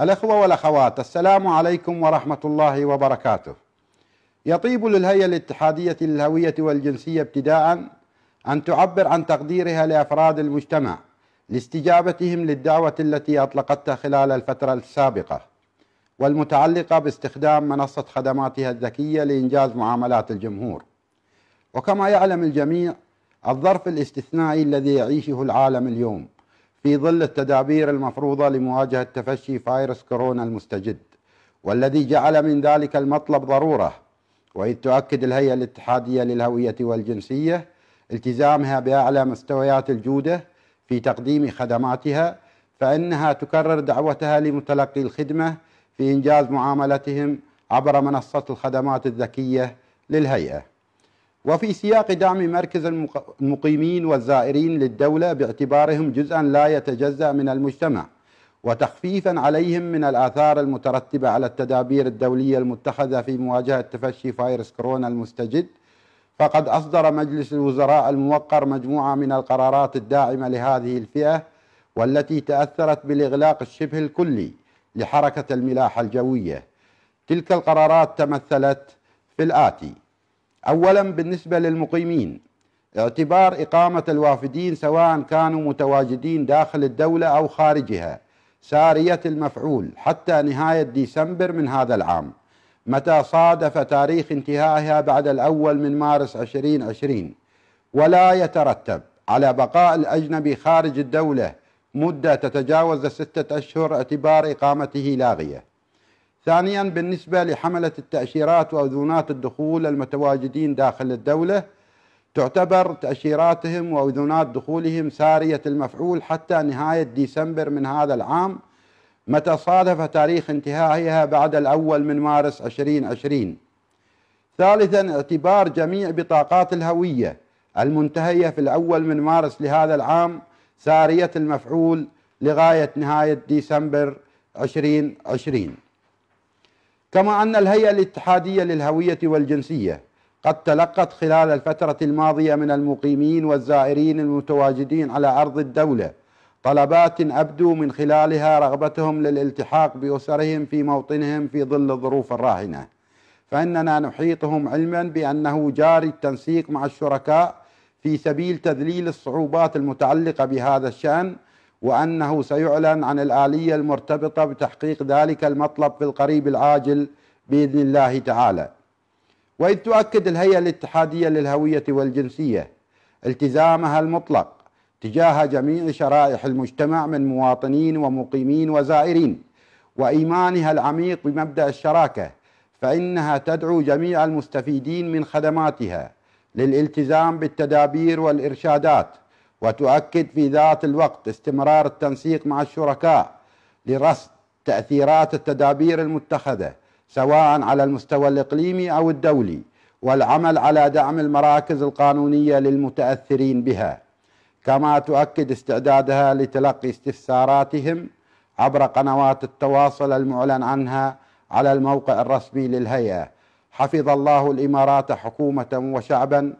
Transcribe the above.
الأخوة والأخوات السلام عليكم ورحمة الله وبركاته يطيب للهيئة الاتحادية للهوية والجنسية ابتداء أن تعبر عن تقديرها لأفراد المجتمع لاستجابتهم للدعوة التي أطلقتها خلال الفترة السابقة والمتعلقة باستخدام منصة خدماتها الذكية لإنجاز معاملات الجمهور وكما يعلم الجميع الظرف الاستثنائي الذي يعيشه العالم اليوم في ظل التدابير المفروضة لمواجهة تفشي فيروس كورونا المستجد والذي جعل من ذلك المطلب ضرورة وإذ تؤكد الهيئة الاتحادية للهوية والجنسية التزامها بأعلى مستويات الجودة في تقديم خدماتها فإنها تكرر دعوتها لمتلقي الخدمة في إنجاز معاملتهم عبر منصة الخدمات الذكية للهيئة وفي سياق دعم مركز المقيمين والزائرين للدولة باعتبارهم جزءا لا يتجزأ من المجتمع وتخفيفا عليهم من الآثار المترتبة على التدابير الدولية المتخذة في مواجهة تفشي فيروس كورونا المستجد فقد أصدر مجلس الوزراء الموقر مجموعة من القرارات الداعمة لهذه الفئة والتي تأثرت بالإغلاق الشبه الكلي لحركة الملاحة الجوية تلك القرارات تمثلت في الآتي أولا بالنسبة للمقيمين اعتبار إقامة الوافدين سواء كانوا متواجدين داخل الدولة أو خارجها سارية المفعول حتى نهاية ديسمبر من هذا العام متى صادف تاريخ انتهائها بعد الأول من مارس 2020 ولا يترتب على بقاء الأجنبي خارج الدولة مدة تتجاوز ستة أشهر اعتبار إقامته لاغية ثانيا بالنسبة لحملة التأشيرات وأذونات الدخول المتواجدين داخل الدولة تعتبر تأشيراتهم وأذونات دخولهم سارية المفعول حتى نهاية ديسمبر من هذا العام متى صادف تاريخ انتهائها بعد الأول من مارس 2020 ثالثا اعتبار جميع بطاقات الهوية المنتهية في الأول من مارس لهذا العام سارية المفعول لغاية نهاية ديسمبر 2020 كما أن الهيئة الاتحادية للهوية والجنسية قد تلقت خلال الفترة الماضية من المقيمين والزائرين المتواجدين على أرض الدولة طلبات أبدوا من خلالها رغبتهم للالتحاق بأسرهم في موطنهم في ظل الظروف الراهنة فإننا نحيطهم علما بأنه جاري التنسيق مع الشركاء في سبيل تذليل الصعوبات المتعلقة بهذا الشأن وأنه سيعلن عن الآلية المرتبطة بتحقيق ذلك المطلب في القريب العاجل بإذن الله تعالى وإذ تؤكد الهيئة الاتحادية للهوية والجنسية التزامها المطلق تجاه جميع شرائح المجتمع من مواطنين ومقيمين وزائرين وإيمانها العميق بمبدأ الشراكة فإنها تدعو جميع المستفيدين من خدماتها للالتزام بالتدابير والإرشادات وتؤكد في ذات الوقت استمرار التنسيق مع الشركاء لرصد تأثيرات التدابير المتخذة سواء على المستوى الإقليمي أو الدولي والعمل على دعم المراكز القانونية للمتأثرين بها كما تؤكد استعدادها لتلقي استفساراتهم عبر قنوات التواصل المعلن عنها على الموقع الرسمي للهيئة حفظ الله الإمارات حكومة وشعبا